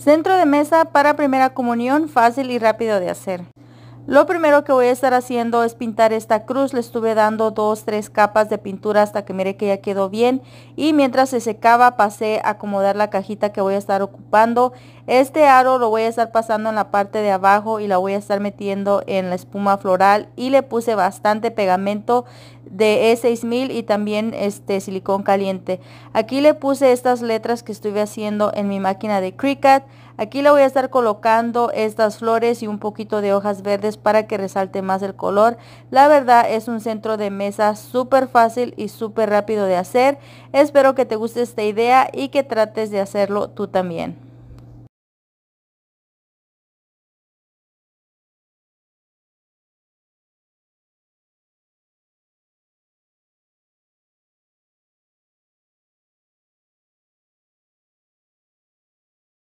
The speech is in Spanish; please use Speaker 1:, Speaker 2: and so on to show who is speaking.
Speaker 1: Centro de mesa para primera comunión fácil y rápido de hacer. Lo primero que voy a estar haciendo es pintar esta cruz. Le estuve dando dos, tres capas de pintura hasta que mire que ya quedó bien. Y mientras se secaba pasé a acomodar la cajita que voy a estar ocupando. Este aro lo voy a estar pasando en la parte de abajo y la voy a estar metiendo en la espuma floral. Y le puse bastante pegamento de E6000 y también este silicón caliente. Aquí le puse estas letras que estuve haciendo en mi máquina de Cricut. Aquí le voy a estar colocando estas flores y un poquito de hojas verdes para que resalte más el color. La verdad es un centro de mesa súper fácil y súper rápido de hacer. Espero que te guste esta idea y que trates de hacerlo tú también.